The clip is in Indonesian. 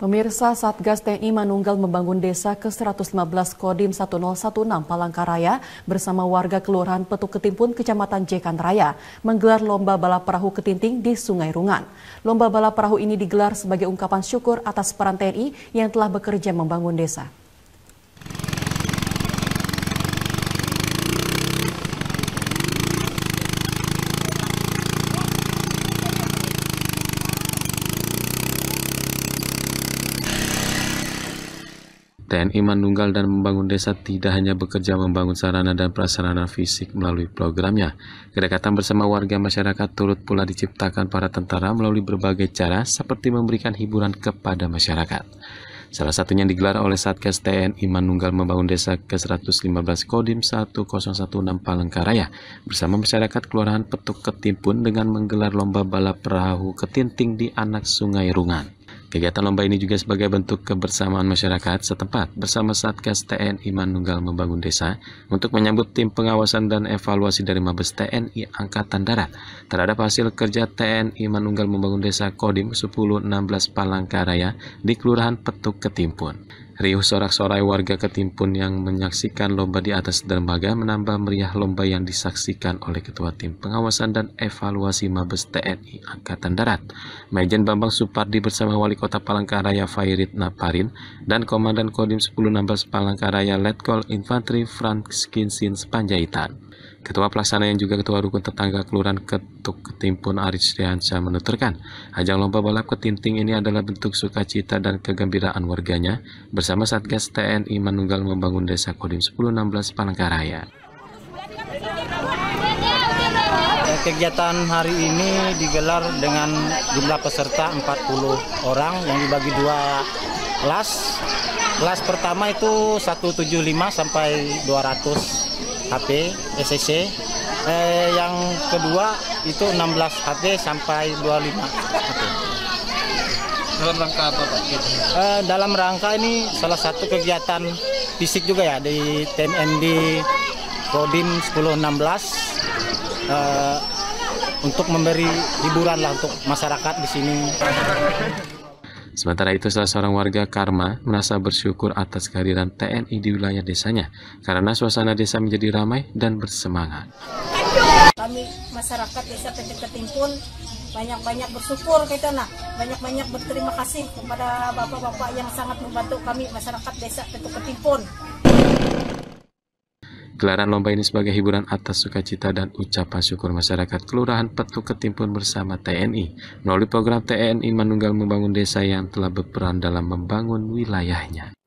Pemirsa Satgas TNI Manunggal membangun desa ke 115 Kodim 1016 Palangkaraya bersama warga Kelurahan Petuk Ketimpun Kecamatan Jekan Raya menggelar lomba balap perahu ketinting di Sungai Rungan. Lomba balap perahu ini digelar sebagai ungkapan syukur atas peran TNI yang telah bekerja membangun desa. TNI Manunggal dan Membangun Desa tidak hanya bekerja membangun sarana dan prasarana fisik melalui programnya. Kedekatan bersama warga masyarakat turut pula diciptakan para tentara melalui berbagai cara seperti memberikan hiburan kepada masyarakat. Salah satunya digelar oleh Satgas TNI Manunggal Membangun Desa ke-115 Kodim 1016 Palengkaraya bersama masyarakat Kelurahan Petuk Ketimpun dengan menggelar lomba balap perahu ketinting di anak sungai Rungan. Kegiatan lomba ini juga sebagai bentuk kebersamaan masyarakat setempat bersama Satgas TNI Manunggal Membangun Desa untuk menyambut tim pengawasan dan evaluasi dari Mabes TNI Angkatan Darat terhadap hasil kerja TNI Manunggal Membangun Desa Kodim 1016 Palangkaraya di Kelurahan Petuk Ketimpun. Riuh sorak-sorai warga ketimpun yang menyaksikan lomba di atas dermaga menambah meriah lomba yang disaksikan oleh Ketua Tim Pengawasan dan Evaluasi Mabes TNI Angkatan Darat. Majen Bambang Supardi bersama Wali Kota Palangkaraya Fairit Naparin dan Komandan Kodim 1016 Palangkaraya Letkol Infantri Frank Skinsin Panjaitan. Ketua Pelaksana yang juga Ketua Rukun Tetangga Kelurahan Ketuk Ketimpun Aris Riansa menuturkan, ajang lomba balap ketinting ini adalah bentuk sukacita dan kegembiraan warganya bersama Satgas TNI Manunggal Membangun Desa Kodim 1016 Palangkaraya. Kegiatan hari ini digelar dengan jumlah peserta 40 orang yang dibagi dua kelas. Kelas pertama itu 175 sampai 200 HP SCC eh, yang kedua itu 16 HP sampai 25 HP dalam rangka apa Pak? Eh, dalam rangka ini salah satu kegiatan fisik juga ya di TNMD Kodim 1016 eh, untuk memberi hiburan lah untuk masyarakat di sini. Sementara itu, salah seorang warga Karma merasa bersyukur atas kehadiran TNI di wilayah desanya karena suasana desa menjadi ramai dan bersemangat. Kami masyarakat desa Kedeket ketimpun banyak-banyak bersyukur kita gitu, nak, banyak-banyak berterima kasih kepada bapak-bapak yang sangat membantu kami masyarakat desa Kedeket ketimpun. Gelaran lomba ini sebagai hiburan atas sukacita dan ucapan syukur masyarakat Kelurahan Petuk Ketimpun bersama TNI melalui program TNI Manunggal Membangun Desa yang telah berperan dalam membangun wilayahnya.